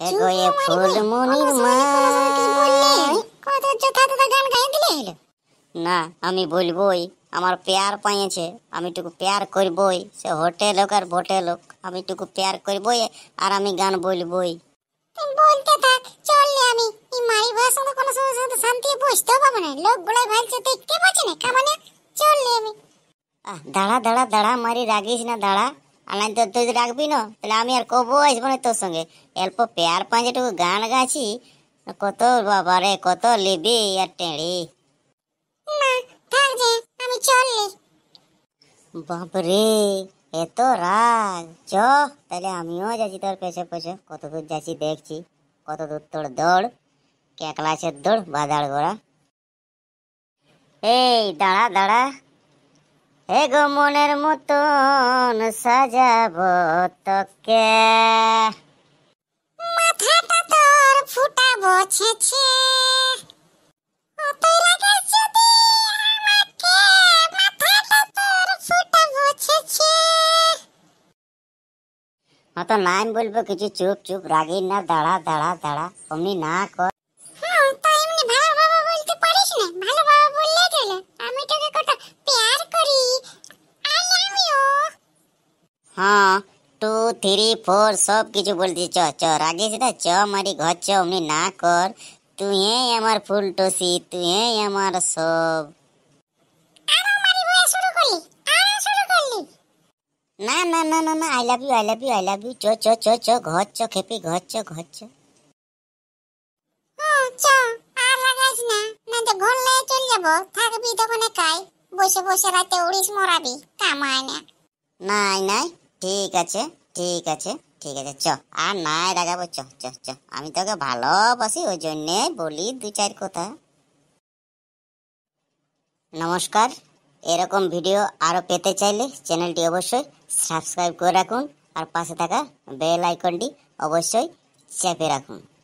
মা গান গাই দিলে না আমি বলবোই আমার পেয়ার পাইছে আমি টুকু পেয়ার করবই সে হোটেল হোক আর ভোটেল হোক আমি টুকু পেয়ার করবই আর আমি গান বলবই বলতে আমি সঙ্গে কোনো ভাইছে না আমি দাঁড়া দাঁড়া দাঁড়া মারি রাগিস না দাঁড়া আমার তো তুই রাখবি না তাহলে আমি আর কবো আসবো না তোর সঙ্গে এরপর পেয়ার পাঁচটুকু গান গাছি কত বাবা রে কত লিবি আর টেঁড়ি বাপরে এত রাগ চ তাহলে আমিও যাচ্ছি তোর পেছে পেছে কত দূর যাচ্ছি দেখছি কত দূর তোর দৌড় ক্যাকলাছের দৌড় বাজার গোড়া এই দাঁড়া দাঁড়া এগো মনের মতন সাজাব তোকে মাথাটা তোর ফুটাবো তো নাম বলবো কিছু চুপ চুপ রাগি না দাঁড়া দাঁড়া দাঁড়া তুমি না কর হ্যাঁ টু থ্রি ফোর সব কিছু বলছি চ চ রাগে সেটা চ মারি ঘর চ অমনি না কর তুই আমার ফুল টসি তুই আমার সব না না না না না I love you I love you I love you চ চ চ চ ঘর চ খেপি ঘর চ ঘর চ আর লাগাইস না না তো ঘর লাই চল যাব থাকবি তখন একাই বসে বসে না নাই নাই ঠিক আছে ঠিক আছে ঠিক আছে চ আর না রাগাবো চ চ চ আমি তোকে ভালোবাসি ওই জন্যে বলি দু চার কথা নমস্কার এরকম ভিডিও আরও পেতে চাইলে চ্যানেলটি অবশ্যই সাবস্ক্রাইব করে রাখুন আর পাশে থাকা বেল আইকনটি অবশ্যই চেপে রাখুন